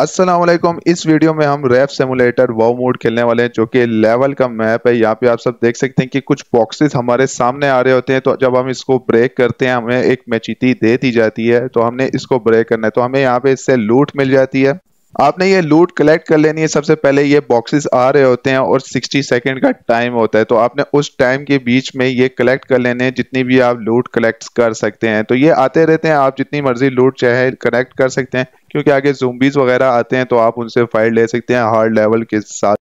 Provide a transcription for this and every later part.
असलम इस वीडियो में हम रेफ सिमुलेटर वाव मोड खेलने वाले हैं जो कि लेवल का मैप है यहाँ पे आप सब देख सकते हैं कि कुछ बॉक्सेस हमारे सामने आ रहे होते हैं तो जब हम इसको ब्रेक करते हैं हमें एक मैचीती दे दी जाती है तो हमने इसको ब्रेक करना है तो हमें यहाँ पे इससे लूट मिल जाती है आपने ये लूट कलेक्ट कर लेनी है सबसे पहले ये बॉक्सेस आ रहे होते हैं और 60 सेकंड का टाइम होता है तो आपने उस टाइम के बीच में ये कलेक्ट कर लेने हैं जितनी भी आप लूट कलेक्ट कर सकते हैं तो ये आते रहते हैं आप जितनी मर्जी लूट चाहे कलेक्ट कर सकते हैं क्योंकि आगे जूम्बीज वगैरह आते हैं तो आप उनसे फाइट ले सकते हैं हार्ड लेवल के साथ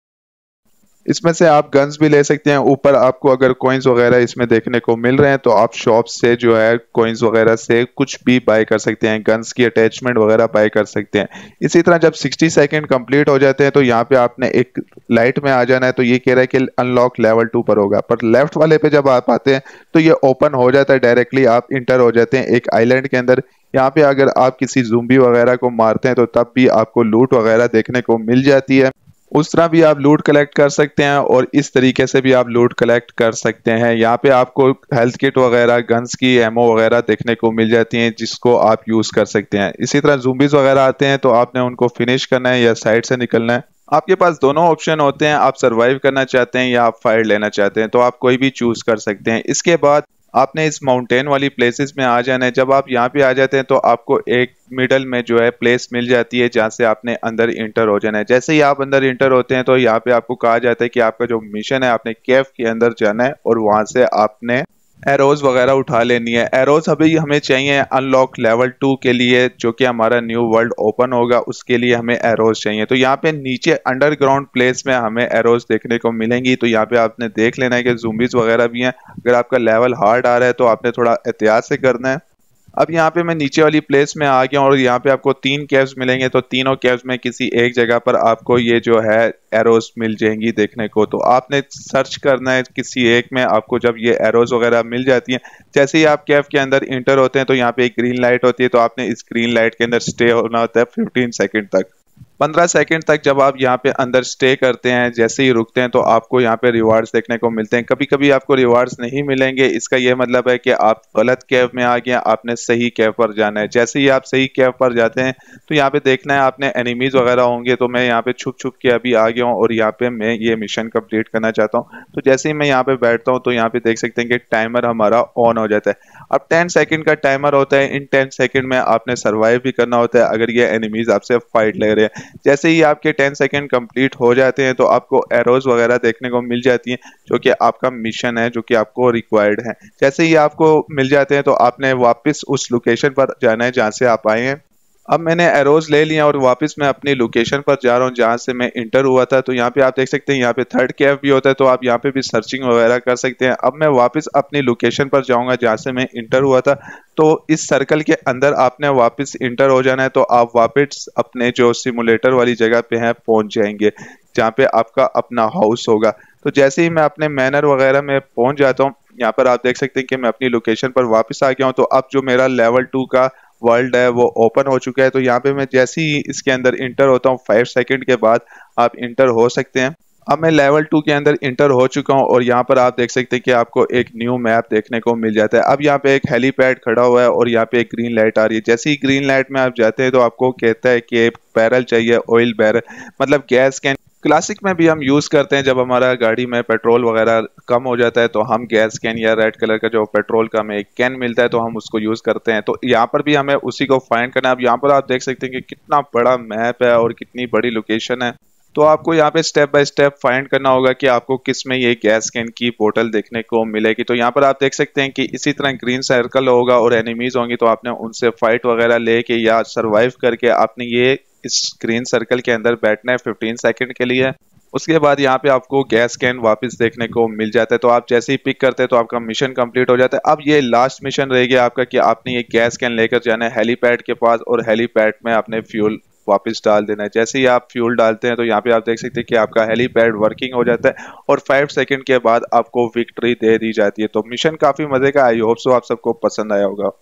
इसमें से आप गन्स भी ले सकते हैं ऊपर आपको अगर कोइंस वगैरह इसमें देखने को मिल रहे हैं तो आप शॉप से जो है कॉइन्स वगैरह से कुछ भी बाय कर सकते हैं गन्स की अटैचमेंट वगैरह बाय कर सकते हैं इसी तरह जब 60 सेकंड कंप्लीट हो जाते हैं तो यहाँ पे आपने एक लाइट में आ जाना है तो ये कह रहा है कि अनलॉक लेवल टू पर होगा पर लेफ्ट वाले पे जब आप आते हैं तो ये ओपन हो जाता है डायरेक्टली आप इंटर हो जाते हैं एक आईलैंड के अंदर यहाँ पे अगर आप किसी जुम्बी वगैरह को मारते हैं तो तब भी आपको लूट वगैरह देखने को मिल जाती है उस तरह भी आप लूट कलेक्ट कर सकते हैं और इस तरीके से भी आप लूट कलेक्ट कर सकते हैं यहाँ पे आपको हेल्थ किट वगैरह गन्स की एमओ वगैरह देखने को मिल जाती हैं जिसको आप यूज़ कर सकते हैं इसी तरह जूम्बिस वगैरह आते हैं तो आपने उनको फिनिश करना है या साइड से निकलना है आपके पास दोनों ऑप्शन होते हैं आप सर्वाइव करना चाहते हैं या आप फायर लेना चाहते हैं तो आप कोई भी चूज कर सकते हैं इसके बाद आपने इस माउंटेन वाली प्लेसेस में आ जाना है जब आप यहाँ पे आ जाते हैं तो आपको एक मिडल में जो है प्लेस मिल जाती है जहाँ से आपने अंदर इंटर हो जाना है जैसे ही आप अंदर इंटर होते हैं तो यहाँ पे आपको कहा जाता है कि आपका जो मिशन है आपने कैफ के अंदर जाना है और वहां से आपने एरोज वगैरह उठा लेनी है एरोज अभी हमें चाहिए अनलॉक लेवल टू के लिए जो कि हमारा न्यू वर्ल्ड ओपन होगा उसके लिए हमें एरोज चाहिए तो यहाँ पे नीचे अंडरग्राउंड प्लेस में हमें एरोज देखने को मिलेंगी तो यहाँ पे आपने देख लेना है कि जूम्बिस वगैरह भी हैं अगर आपका लेवल हार्ड आ रहा है तो आपने थोड़ा एहतियात से करना है अब यहाँ पे मैं नीचे वाली प्लेस में आ गया और यहाँ पे आपको तीन कैब्स मिलेंगे तो तीनों कैब्स में किसी एक जगह पर आपको ये जो है एरोज मिल जाएंगी देखने को तो आपने सर्च करना है किसी एक में आपको जब ये एरोज वगैरह मिल जाती हैं जैसे ही आप कैब के अंदर इंटर होते हैं तो यहाँ पे एक ग्रीन लाइट होती है तो आपने इस ग्रीन लाइट के अंदर स्टे होना होता है फिफ्टीन सेकेंड तक पंद्रह सेकेंड तक जब आप यहाँ पे अंदर स्टे करते हैं जैसे ही रुकते हैं तो आपको यहाँ पे रिवार्ड्स देखने को मिलते हैं कभी कभी आपको रिवार्ड्स नहीं मिलेंगे इसका यह मतलब है कि आप गलत कैब में आ गए आपने सही कैब पर जाना है जैसे ही आप सही कैब पर जाते हैं तो यहाँ पे देखना है आपने एनिमीज वगैरह होंगे तो मैं यहाँ पे छुप छुप के अभी आ गया हूँ और यहाँ पे मैं ये मिशन कंप्लीट करना चाहता हूँ तो जैसे ही मैं यहाँ पे बैठता हूँ तो यहाँ पे देख सकते हैं कि टाइमर हमारा ऑन हो जाता है अब टेन सेकेंड का टाइमर होता है इन टेन सेकेंड में आपने सर्वाइव भी करना होता है अगर ये एनिमीज आपसे फाइट लग रहे हैं जैसे ही आपके टेन सेकेंड कंप्लीट हो जाते हैं तो आपको एरोज वगैरह देखने को मिल जाती हैं जो कि आपका मिशन है जो कि आपको रिक्वायर्ड है जैसे ही आपको मिल जाते हैं तो आपने वापस उस लोकेशन पर जाना है जहाँ से आप आए हैं अब मैंने एरोज ले लिया और वापस मैं अपनी लोकेशन पर जा रहा हूँ जहाँ से मैं इंटर हुआ था तो यहाँ पे आप देख सकते हैं यहाँ पे थर्ड कैफ भी होता है तो आप यहाँ पे भी सर्चिंग वगैरह कर सकते हैं अब मैं वापस अपनी लोकेशन पर जाऊँगा जहाँ से मैं इंटर हुआ था तो इस सर्कल के अंदर आपने वापस इंटर हो जाना है तो आप वापस अपने जो सिमुलेटर वाली जगह पे हैं पहुँच जाएंगे जहाँ पे आपका अपना हाउस होगा तो जैसे ही मैं अपने मैनर वगैरह में पहुँच जाता हूँ यहाँ पर आप देख सकते हैं कि मैं अपनी लोकेशन पर वापस आ गया हूँ तो अब जो मेरा लेवल टू का वर्ल्ड है वो ओपन हो चुका है तो यहाँ पे मैं जैसे ही इसके अंदर इंटर होता हूँ फाइव सेकेंड के बाद आप इंटर हो सकते हैं अब मैं लेवल टू के अंदर इंटर हो चुका हूँ और यहाँ पर आप देख सकते हैं कि आपको एक न्यू मैप देखने को मिल जाता है अब यहाँ पे एक हेलीपैड खड़ा हुआ है और यहाँ पे एक ग्रीन लाइट आ रही है जैसे ही ग्रीन लाइट में आप जाते हैं तो आपको कहता है कि बैरल चाहिए ऑयल बैरल मतलब गैस कैन क्लासिक में भी हम यूज़ करते हैं जब हमारा गाड़ी में पेट्रोल वगैरह कम हो जाता है तो हम गैस कैन या रेड कलर का जो पेट्रोल का हमें एक कैन मिलता है तो हम उसको यूज़ करते हैं तो यहाँ पर भी हमें उसी को फाइंड करना है अब यहाँ पर आप देख सकते हैं कि कितना बड़ा मैप है और कितनी बड़ी लोकेशन है तो आपको यहाँ पे स्टेप बाय स्टेप फाइंड करना होगा कि आपको किस में ये गैस कैन की पोर्टल देखने को मिलेगी तो यहाँ पर आप देख सकते हैं कि इसी तरह ग्रीन सर्कल होगा और एनिमीज होंगी तो आपने उनसे फाइट वगैरह लेके या सरवाइव करके आपने ये इस ग्रीन सर्कल के अंदर बैठना है फिफ्टीन सेकेंड के लिए उसके बाद यहाँ पे आपको गैस कैन वापस देखने को मिल जाता है तो आप जैसे ही पिक करते हैं तो आपका मिशन कंप्लीट हो जाता है अब ये लास्ट मिशन रहेगा आपका कि आपने ये गैस कैन लेकर जाना है हेलीपैड के पास और हेलीपैड में आपने फ्यूल वापस डाल देना है जैसे ही आप फ्यूल डालते हैं तो यहाँ पे आप देख सकते हैं कि आपका हेलीपैड वर्किंग हो जाता है और फाइव सेकंड के बाद आपको विक्ट्री दे दी जाती है तो मिशन काफ़ी मज़े का आई होप सो आप सबको पसंद आया होगा